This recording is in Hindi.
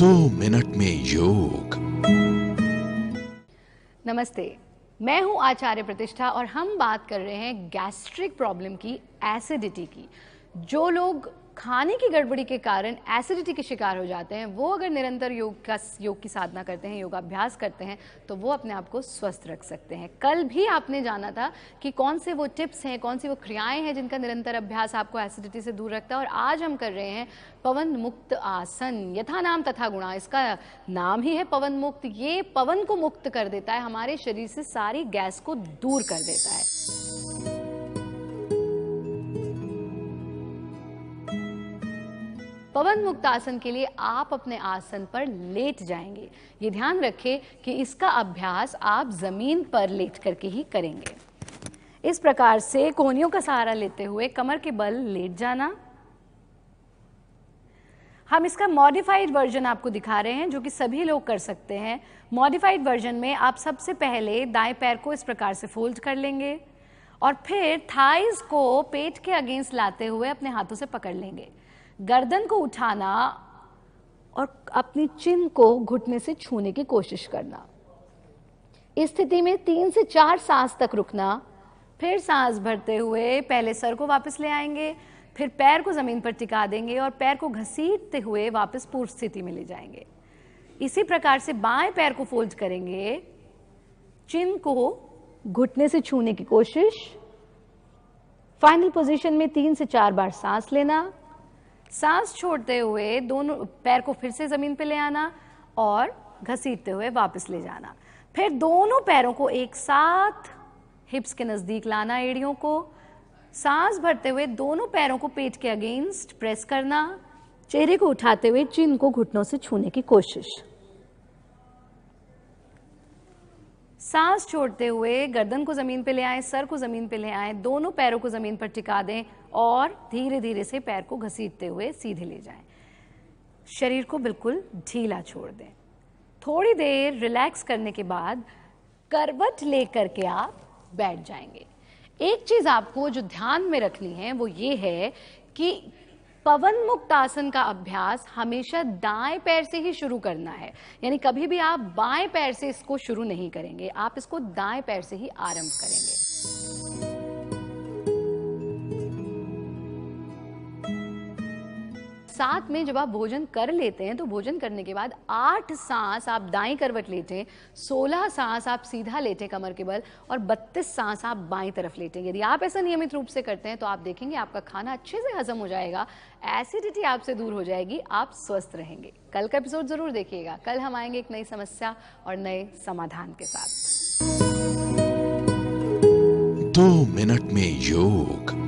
दो मिनट में योग नमस्ते मैं हूं आचार्य प्रतिष्ठा और हम बात कर रहे हैं गैस्ट्रिक प्रॉब्लम की एसिडिटी की जो लोग खाने की गड़बड़ी के कारण एसिडिटी के शिकार हो जाते हैं वो अगर निरंतर योग का योग की साधना करते हैं योगाभ्यास करते हैं तो वो अपने आप को स्वस्थ रख सकते हैं कल भी आपने जाना था कि कौन से वो टिप्स हैं कौन सी वो क्रियाएं हैं जिनका निरंतर अभ्यास आपको एसिडिटी से दूर रखता है और आज हम कर रहे हैं पवन मुक्त आसन यथा नाम तथा गुणा इसका नाम ही है पवन मुक्त ये पवन को मुक्त कर देता है हमारे शरीर से सारी गैस को दूर कर देता है पवन मुक्त आसन के लिए आप अपने आसन पर लेट जाएंगे ये ध्यान रखें कि इसका अभ्यास आप जमीन पर लेट करके ही करेंगे इस प्रकार से कोहनियों का सहारा लेते हुए कमर के बल लेट जाना हम इसका मॉडिफाइड वर्जन आपको दिखा रहे हैं जो कि सभी लोग कर सकते हैं मॉडिफाइड वर्जन में आप सबसे पहले दाएं पैर को इस प्रकार से फोल्ड कर लेंगे और फिर थाइस को पेट के अगेंस्ट लाते हुए अपने हाथों से पकड़ लेंगे गर्दन को उठाना और अपनी चिन को घुटने से छूने की कोशिश करना इस स्थिति में तीन से चार सांस तक रुकना फिर सांस भरते हुए पहले सर को वापस ले आएंगे फिर पैर को ज़मीन पर टिका देंगे और पैर को घसीटते हुए वापस पूर्व स्थिति में ले जाएंगे इसी प्रकार से बाएं पैर को फोल्ड करेंगे चिन को घुटने से छूने की कोशिश फाइनल पोजीशन में तीन से चार बार सांस लेना सांस छोड़ते हुए दोनों पैर को फिर से जमीन पे ले आना और घसीटते हुए वापस ले जाना फिर दोनों पैरों को एक साथ हिप्स के नज़दीक लाना एड़ियों को सांस भरते हुए दोनों पैरों को पेट के अगेंस्ट प्रेस करना चेहरे को उठाते हुए चिन को घुटनों से छूने की कोशिश सांस छोड़ते हुए गर्दन को जमीन पे ले आए सर को जमीन पे ले आए दोनों पैरों को जमीन पर टिका दें और धीरे धीरे से पैर को घसीटते हुए सीधे ले जाए शरीर को बिल्कुल ढीला छोड़ दें थोड़ी देर रिलैक्स करने के बाद करवट लेकर के आप बैठ जाएंगे एक चीज आपको जो ध्यान में रखनी है वो ये है कि पवन मुक्त आसन का अभ्यास हमेशा दाएं पैर से ही शुरू करना है यानी कभी भी आप बाएं पैर से इसको शुरू नहीं करेंगे आप इसको दाएं पैर से ही आरंभ करेंगे साथ में जब आप भोजन कर लेते हैं तो भोजन करने के बाद आठ सांस आप दाएं करवट लेटें सोलह सांस आप सीधा लेटें कमर के बल और बत्तीस सांस आप बाएं तरफ लेटें यदि आप ऐसा नियमित रूप से करते हैं तो आप देखेंगे आपका खाना अच्छे से हजम हो जाएगा एसिडिटी आपसे दूर हो जाएगी आप स्वस्थ रहेंगे कल का एपिसोड ज़रूर देखिएगा कल हम आएंगे एक नई समस्या और नए समाधान के साथ दो मिनट में योग